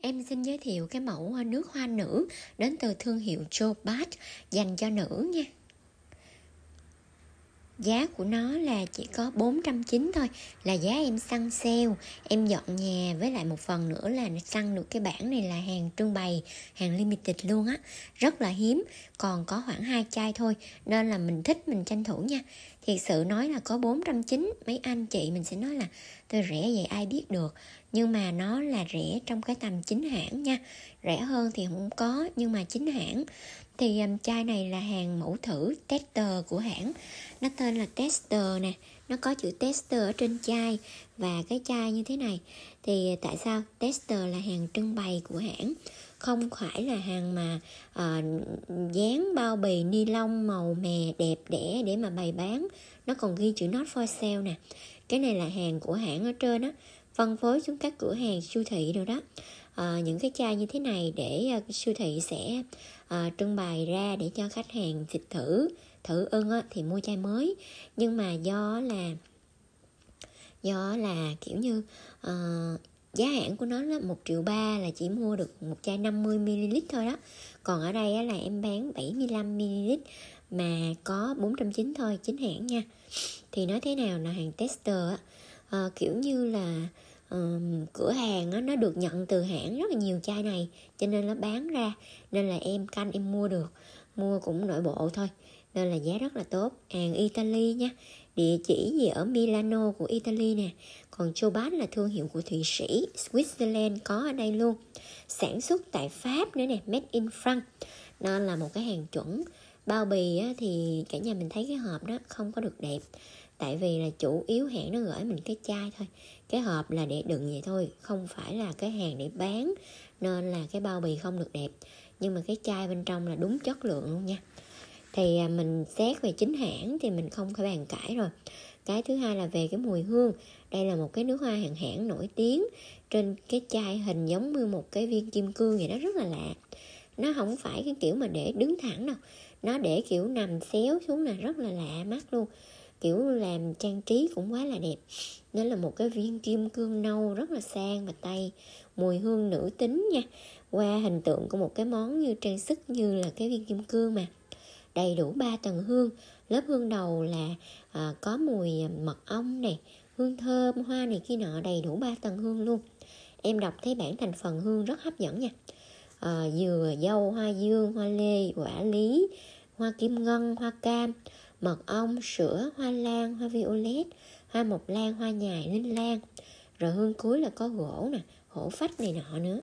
Em xin giới thiệu cái mẫu nước hoa nữ đến từ thương hiệu Jobat dành cho nữ nha. Giá của nó là chỉ có 490 thôi là giá em săn sale, em dọn nhà với lại một phần nữa là săn được cái bản này là hàng trưng bày, hàng limited luôn á, rất là hiếm, còn có khoảng hai chai thôi nên là mình thích mình tranh thủ nha. Thiệt sự nói là có 490 mấy anh chị mình sẽ nói là tôi rẻ vậy ai biết được nhưng mà nó là rẻ trong cái tầm chính hãng nha rẻ hơn thì không có nhưng mà chính hãng thì um, chai này là hàng mẫu thử tester của hãng nó tên là tester nè nó có chữ tester ở trên chai và cái chai như thế này thì tại sao tester là hàng trưng bày của hãng không phải là hàng mà uh, dán bao bì ni lông màu mè đẹp đẽ để mà bày bán nó còn ghi chữ not for sale nè cái này là hàng của hãng ở trên á phân phối xuống các cửa hàng siêu thị rồi đó à, những cái chai như thế này để uh, siêu thị sẽ uh, trưng bày ra để cho khách hàng xịt thử thử ưng á, thì mua chai mới nhưng mà do là do là kiểu như uh, giá hãng của nó là một triệu ba là chỉ mua được một chai 50 ml thôi đó còn ở đây là em bán 75 ml mà có 490 thôi chính hãng nha thì nói thế nào là hàng tester á uh, kiểu như là um, cửa hàng á, nó được nhận từ hãng rất là nhiều chai này cho nên nó bán ra nên là em canh em mua được mua cũng nội bộ thôi nên là giá rất là tốt hàng Italy nha địa chỉ gì ở Milano của Italy nè còn Chobas là thương hiệu của Thụy Sĩ Switzerland có ở đây luôn sản xuất tại Pháp nữa nè made in France nên là một cái hàng chuẩn bao bì á, thì cả nhà mình thấy cái hộp đó không có được đẹp tại vì là chủ yếu hãng nó gửi mình cái chai thôi cái hộp là để đựng vậy thôi không phải là cái hàng để bán nên là cái bao bì không được đẹp nhưng mà cái chai bên trong là đúng chất lượng luôn nha thì à, mình xét về chính hãng thì mình không phải bàn cãi rồi cái thứ hai là về cái mùi hương đây là một cái nước hoa hàng hãng nổi tiếng trên cái chai hình giống như một cái viên kim cương vậy đó rất là lạ nó không phải cái kiểu mà để đứng thẳng đâu nó để kiểu nằm xéo xuống là rất là lạ mắt luôn kiểu làm trang trí cũng quá là đẹp nó là một cái viên kim cương nâu rất là sang và tay mùi hương nữ tính nha qua hình tượng của một cái món như trang sức như là cái viên kim cương mà đầy đủ ba tầng hương lớp hương đầu là à, có mùi à, mật ong này hương thơm hoa này kia nọ đầy đủ ba tầng hương luôn em đọc thấy bản thành phần hương rất hấp dẫn nha à, dừa dâu hoa dương hoa lê quả lý hoa kim ngân hoa cam mật ong, sữa, hoa lan, hoa violet, hoa mộc lan, hoa nhài, linh lan. Rồi hương cuối là có gỗ nè, hổ phách này nọ nữa.